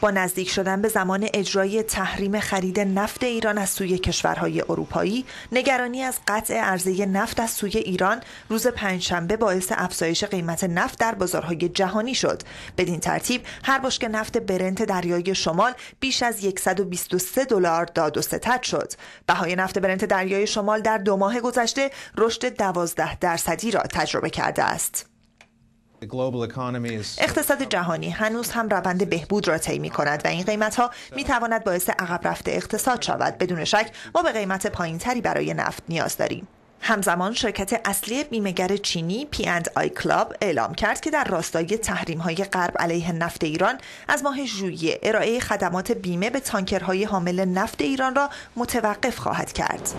با نزدیک شدن به زمان اجرای تحریم خرید نفت ایران از سوی کشورهای اروپایی نگرانی از قطع عرضه نفت از سوی ایران روز پنجشنبه باعث افزایش قیمت نفت در بازارهای جهانی شد بدین ترتیب هر بشکه نفت برنت دریای شمال بیش از 123 دلار داد و ستد شد بهای نفت برنت دریای شمال در دو ماه گذشته رشد 12 درصدی را تجربه کرده است اقتصاد جهانی هنوز هم روند بهبود را طی می کند و این قیمت ها می تواند باعث عقب رفت اقتصاد شود بدون شک ما به قیمت پایین تری برای نفت نیاز داریم همزمان شرکت اصلی بیمهگر چینی پی اند آی کلاب اعلام کرد که در راستای تحریم های غرب علیه نفت ایران از ماه ژوئیه ارائه خدمات بیمه به تانکرهای حامل نفت ایران را متوقف خواهد کرد.